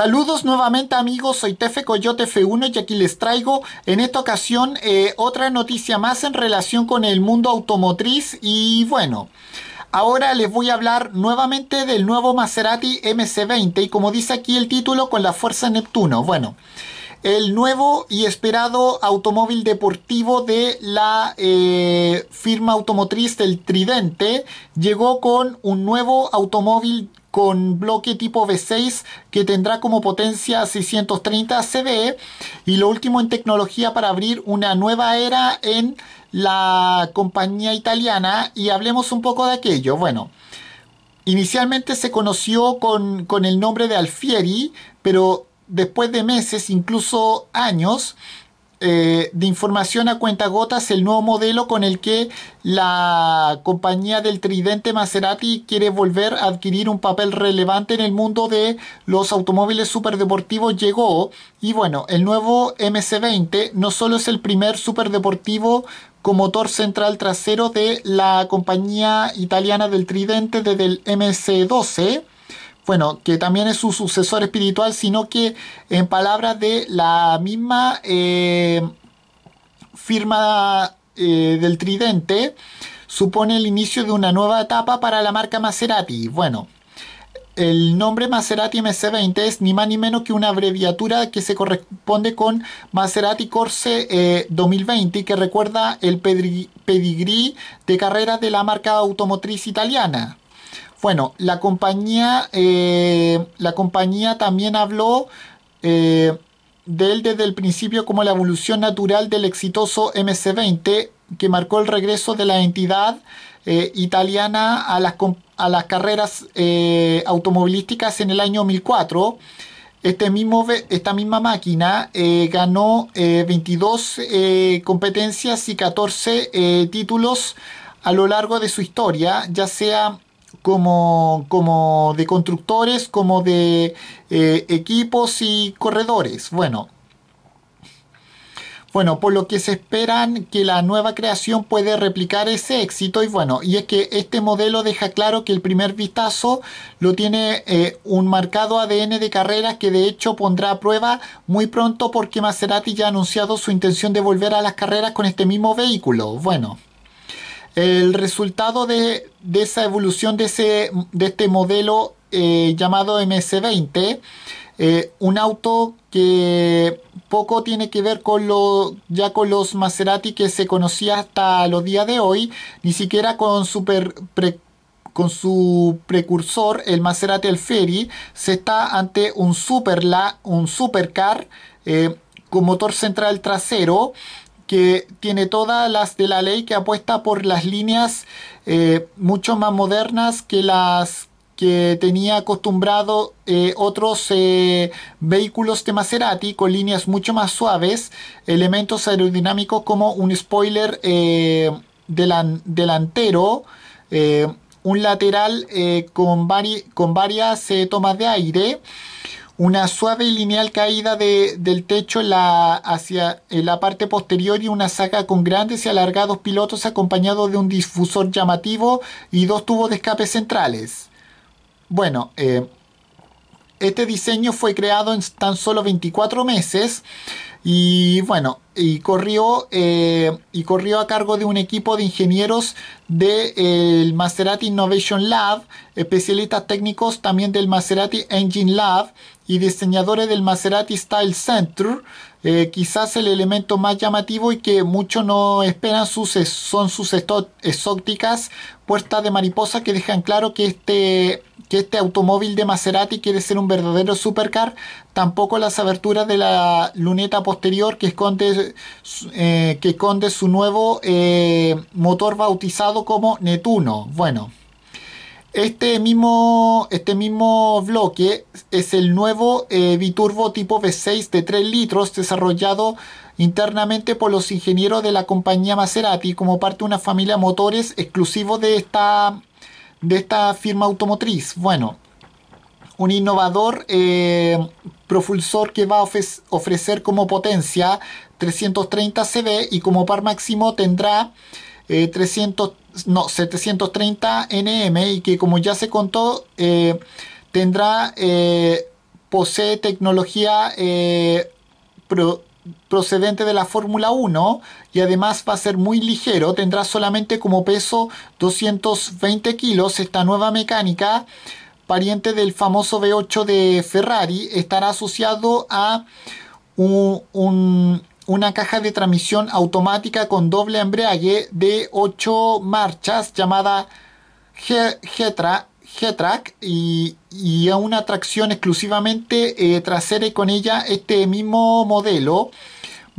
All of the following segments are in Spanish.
Saludos nuevamente amigos, soy Tefe Coyote F1 y aquí les traigo en esta ocasión eh, otra noticia más en relación con el mundo automotriz y bueno... Ahora les voy a hablar nuevamente del nuevo Maserati MC20 y como dice aquí el título con la fuerza Neptuno. Bueno, el nuevo y esperado automóvil deportivo de la eh, firma automotriz del Tridente llegó con un nuevo automóvil con bloque tipo V6 que tendrá como potencia 630 cv. y lo último en tecnología para abrir una nueva era en la compañía italiana y hablemos un poco de aquello. Bueno, inicialmente se conoció con, con el nombre de Alfieri, pero después de meses, incluso años, eh, de información a cuentagotas el nuevo modelo con el que la compañía del tridente Maserati quiere volver a adquirir un papel relevante en el mundo de los automóviles superdeportivos llegó y bueno, el nuevo MC20 no solo es el primer superdeportivo con motor central trasero de la compañía italiana del tridente desde el MC12 bueno, que también es su sucesor espiritual, sino que en palabras de la misma eh, firma eh, del Tridente, supone el inicio de una nueva etapa para la marca Maserati. Bueno, el nombre Maserati MC20 es ni más ni menos que una abreviatura que se corresponde con Maserati Corse 2020 eh, que recuerda el pedigrí de carrera de la marca automotriz italiana. Bueno, la compañía, eh, la compañía también habló eh, de él desde el principio como la evolución natural del exitoso MC20 que marcó el regreso de la entidad eh, italiana a las, a las carreras automovilísticas en el año 2004. Este mismo, esta misma máquina ganó 22 competencias y 14 títulos a lo largo de su historia, ya sea como, como de constructores, como de eh, equipos y corredores. Bueno, bueno, por lo que se esperan que la nueva creación puede replicar ese éxito y bueno, y es que este modelo deja claro que el primer vistazo lo tiene eh, un marcado ADN de carreras que de hecho pondrá a prueba muy pronto porque Maserati ya ha anunciado su intención de volver a las carreras con este mismo vehículo. Bueno. El resultado de, esa evolución de, ese, de este modelo eh, llamado MS20, eh, un auto que poco tiene que ver con lo, ya con los Maserati que se conocía hasta los días de hoy, ni siquiera con su, con su precursor, el Maserati Alfieri, se está ante un, la un supercar eh, con motor central trasero que tiene todas las de la ley que apuesta por las líneas eh, mucho más modernas que las que tenía acostumbrado eh, otros eh, vehículos de Maserati con líneas mucho más suaves, elementos aerodinámicos como un spoiler delantero, un lateral con, con varias tomas de aire, una suave y lineal caída del techo hacia la parte posterior y una saca con grandes y alargados pilotos acompañado de un difusor llamativo y dos tubos de escape centrales. Bueno, eh, este diseño fue creado en tan solo 24 meses y bueno, y corrió, eh, y corrió a cargo de un equipo de ingenieros del eh, Maserati Innovation Lab, especialistas técnicos también del Maserati Engine Lab y diseñadores del Maserati Style Center. Eh, quizás el elemento más llamativo y que muchos no esperan son sus exóticas puertas de mariposa que dejan claro que este, que este automóvil de Maserati quiere ser un verdadero supercar. Tampoco las aberturas de la luneta posterior que esconde, eh, que su nuevo eh, motor bautizado como Netuno. Bueno, este mismo, este mismo bloque es el nuevo eh, biturbo tipo V6 de 3 litros desarrollado internamente por los ingenieros de la compañía Maserati como parte de una familia de motores exclusivo de esta, de esta firma automotriz. Bueno, un innovador eh, propulsor que va a ofrecer como potencia 330 CV y como par máximo tendrá 300, eh, no, 730 NM y que como ya se contó eh, tendrá, eh, posee tecnología procedente de la Fórmula 1 y además va a ser muy ligero, tendrá solamente como peso 220 kilos esta nueva mecánica pariente del famoso V8 de Ferrari, estará asociado a un, una caja de transmisión automática con doble embrague de 8 marchas llamada Getra g y, a una tracción exclusivamente eh, trasera y con ella este mismo modelo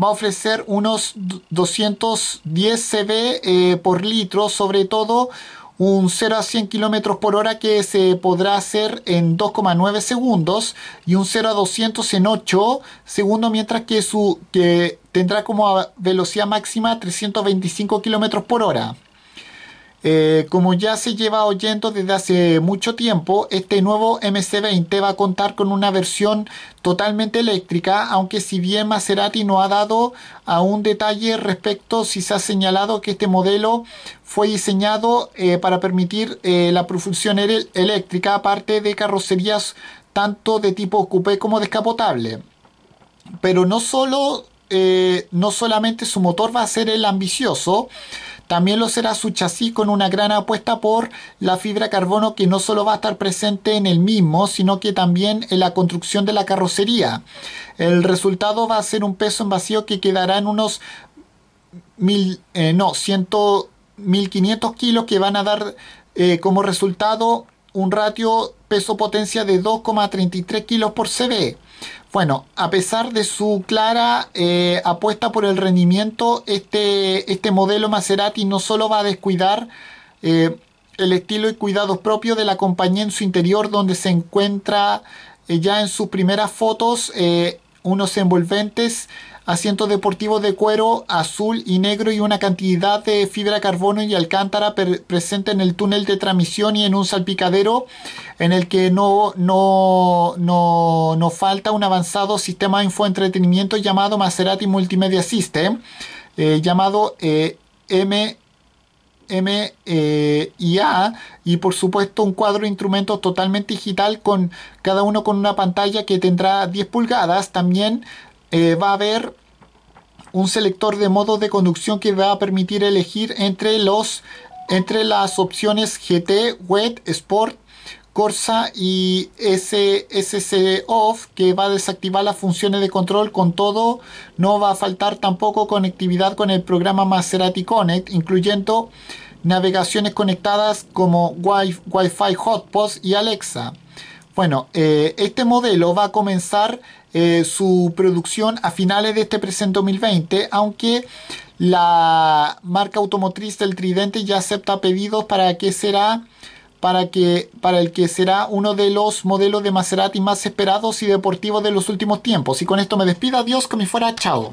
va a ofrecer unos 210 cv eh, por litro sobre todo un 0 a 100 km por hora que se podrá hacer en 2,9 segundos y un 0 a 200 en 8 segundos, mientras que, su, tendrá como velocidad máxima 325 km por hora. Eh, como ya se lleva oyendo desde hace mucho tiempo, este nuevo MC20 va a contar con una versión totalmente eléctrica, aunque si bien Maserati no ha dado aún detalle respecto si se ha señalado que este modelo fue diseñado eh, para permitir eh, la propulsión eléctrica, aparte de carrocerías tanto de tipo coupé como descapotable. Pero no solo, no solamente su motor va a ser el ambicioso, también lo será su chasis con una gran apuesta por la fibra carbono que no solo va a estar presente en el mismo, sino que también en la construcción de la carrocería. El resultado va a ser un peso en vacío que quedarán unos mil, 1500 eh, kilos que van a dar eh, como resultado un ratio peso potencia de 2,33 kilos por CB. Bueno, a pesar de su clara eh, apuesta por el rendimiento, este, este modelo Maserati no solo va a descuidar eh, el estilo y cuidados propios de la compañía en su interior, donde se encuentra eh, ya en sus primeras fotos unos envolventes, asiento deportivo de cuero azul y negro y una cantidad de fibra carbono y alcántara presente en el túnel de transmisión y en un salpicadero en el que no, no, falta un avanzado sistema de infoentretenimiento llamado Maserati Multimedia System, eh, llamado eh, M M eh, y y por supuesto un cuadro de instrumentos totalmente digital con cada uno con una pantalla que tendrá 10 pulgadas. También eh, va a haber un selector de modo de conducción que va a permitir elegir entre los entre las opciones GT, Wet, Sport Corsa y SSC Off que va a desactivar las funciones de control con todo. No va a faltar tampoco conectividad con el programa Maserati Connect, incluyendo navegaciones conectadas como Wi-Fi Hotspot y Alexa. Bueno, eh, este modelo va a comenzar eh, su producción a finales de este presente 2020, aunque la marca automotriz del Tridente ya acepta pedidos para que será para, que, para el que será uno de los modelos de Maserati más esperados y deportivos de los últimos tiempos. Y con esto me despido, adiós, que me fuera, chao.